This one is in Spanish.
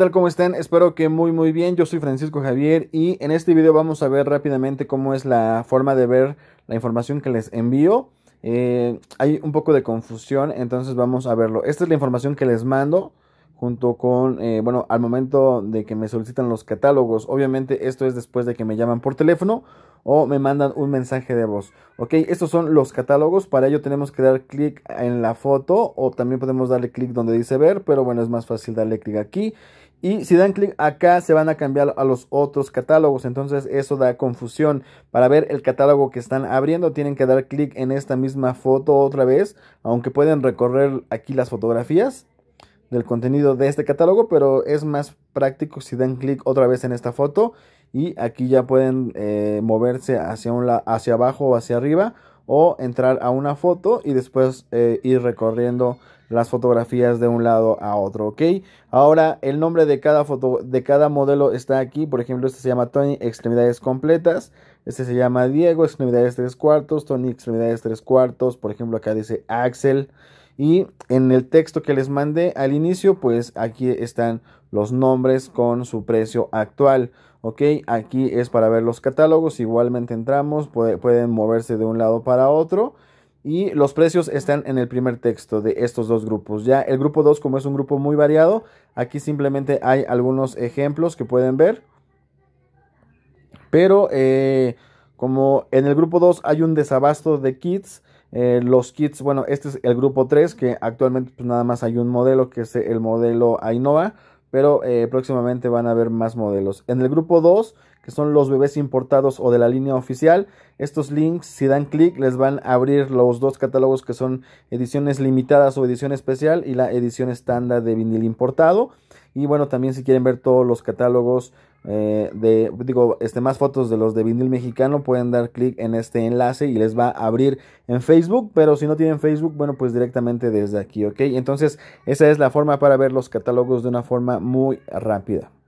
tal? ¿Cómo están? Espero que muy muy bien. Yo soy Francisco Javier y en este video vamos a ver rápidamente cómo es la forma de ver la información que les envío. Eh, hay un poco de confusión, entonces vamos a verlo. Esta es la información que les mando junto con, eh, bueno, al momento de que me solicitan los catálogos. Obviamente esto es después de que me llaman por teléfono o me mandan un mensaje de voz. Ok, estos son los catálogos. Para ello tenemos que dar clic en la foto o también podemos darle clic donde dice ver, pero bueno, es más fácil darle clic aquí. Y si dan clic acá se van a cambiar a los otros catálogos, entonces eso da confusión. Para ver el catálogo que están abriendo tienen que dar clic en esta misma foto otra vez, aunque pueden recorrer aquí las fotografías del contenido de este catálogo, pero es más práctico si dan clic otra vez en esta foto y aquí ya pueden eh, moverse hacia, un hacia abajo o hacia arriba o entrar a una foto y después eh, ir recorriendo las fotografías de un lado a otro, ¿ok? Ahora el nombre de cada foto, de cada modelo está aquí, por ejemplo este se llama Tony extremidades completas, este se llama Diego extremidades tres cuartos, Tony extremidades tres cuartos, por ejemplo acá dice Axel y en el texto que les mandé al inicio, pues aquí están los nombres con su precio actual. Ok, aquí es para ver los catálogos. Igualmente entramos, pueden moverse de un lado para otro. Y los precios están en el primer texto de estos dos grupos. Ya el grupo 2, como es un grupo muy variado, aquí simplemente hay algunos ejemplos que pueden ver. Pero eh, como en el grupo 2 hay un desabasto de kits, eh, los kits, bueno, este es el grupo 3, que actualmente pues nada más hay un modelo, que es el modelo Ainova, pero eh, próximamente van a haber más modelos. En el grupo 2, que son los bebés importados o de la línea oficial, estos links, si dan clic, les van a abrir los dos catálogos que son ediciones limitadas o edición especial y la edición estándar de vinil importado. Y bueno, también si quieren ver todos los catálogos eh, de, digo, este, más fotos de los de vinil mexicano, pueden dar clic en este enlace y les va a abrir en Facebook, pero si no tienen Facebook, bueno, pues directamente desde aquí, ¿ok? Entonces, esa es la forma para ver los catálogos de una forma muy rápida.